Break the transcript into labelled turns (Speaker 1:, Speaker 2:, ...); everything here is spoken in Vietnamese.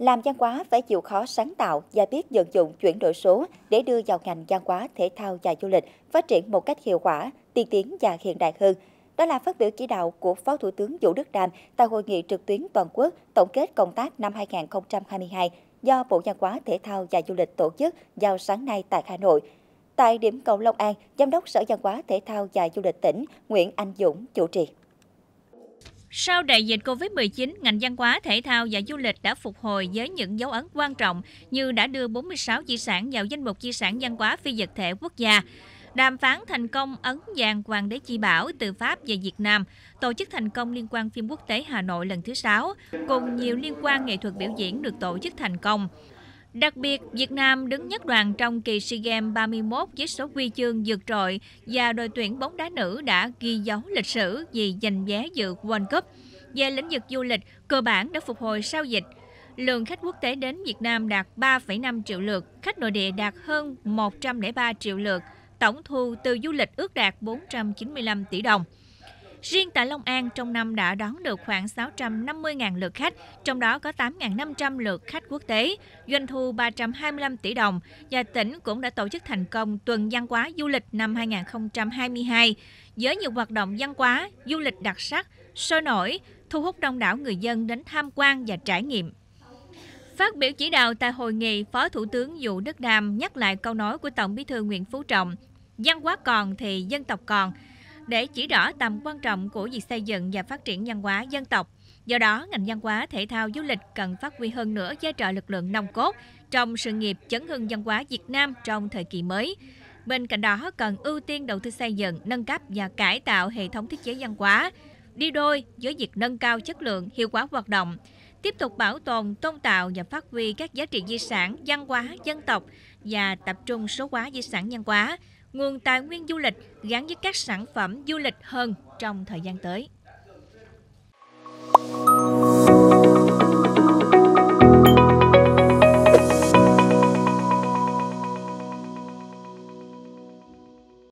Speaker 1: làm văn hóa phải chịu khó sáng tạo và biết vận dụng chuyển đổi số để đưa vào ngành văn hóa, thể thao và du lịch phát triển một cách hiệu quả, tiên tiến và hiện đại hơn. Đó là phát biểu chỉ đạo của Phó Thủ tướng Vũ Đức Đam tại hội nghị trực tuyến toàn quốc tổng kết công tác năm 2022 do Bộ Văn hóa, Thể thao và Du lịch tổ chức vào sáng nay tại Hà Nội. Tại điểm cầu Long An, Giám đốc Sở Văn hóa, Thể thao và Du lịch tỉnh Nguyễn Anh Dũng chủ trì.
Speaker 2: Sau đại dịch Covid-19, ngành văn hóa, thể thao và du lịch đã phục hồi với những dấu ấn quan trọng như đã đưa 46 di sản vào danh mục di sản văn hóa phi vật thể quốc gia. Đàm phán thành công ấn vàng Hoàng đế Chi Bảo từ Pháp về Việt Nam, tổ chức thành công liên quan phim quốc tế Hà Nội lần thứ 6, cùng nhiều liên quan nghệ thuật biểu diễn được tổ chức thành công. Đặc biệt, Việt Nam đứng nhất đoàn trong kỳ SEA Games 31 với số huy chương vượt trội và đội tuyển bóng đá nữ đã ghi dấu lịch sử vì giành vé dự World Cup. Về lĩnh vực du lịch, cơ bản đã phục hồi sau dịch. Lượng khách quốc tế đến Việt Nam đạt 3,5 triệu lượt, khách nội địa đạt hơn 103 triệu lượt, tổng thu từ du lịch ước đạt 495 tỷ đồng. Riêng tại Long An trong năm đã đón được khoảng 650.000 lượt khách, trong đó có 8.500 lượt khách quốc tế, doanh thu 325 tỷ đồng và tỉnh cũng đã tổ chức thành công tuần văn hóa du lịch năm 2022 với nhiều hoạt động văn hóa, du lịch đặc sắc, sôi nổi, thu hút đông đảo người dân đến tham quan và trải nghiệm. Phát biểu chỉ đạo tại hội nghị, Phó Thủ tướng Vũ Đức Đam nhắc lại câu nói của Tổng Bí thư Nguyễn Phú Trọng, văn hóa còn thì dân tộc còn để chỉ rõ tầm quan trọng của việc xây dựng và phát triển văn hóa dân tộc. Do đó, ngành văn hóa, thể thao, du lịch cần phát huy hơn nữa vai trò lực lượng nòng cốt trong sự nghiệp chấn hưng văn hóa Việt Nam trong thời kỳ mới. Bên cạnh đó, cần ưu tiên đầu tư xây dựng, nâng cấp và cải tạo hệ thống thiết chế văn hóa, đi đôi với việc nâng cao chất lượng, hiệu quả hoạt động, tiếp tục bảo tồn, tôn tạo và phát huy các giá trị di sản văn hóa dân tộc và tập trung số hóa di sản văn hóa, nguồn tài nguyên du lịch gắn với các sản phẩm du lịch hơn trong thời gian
Speaker 1: tới.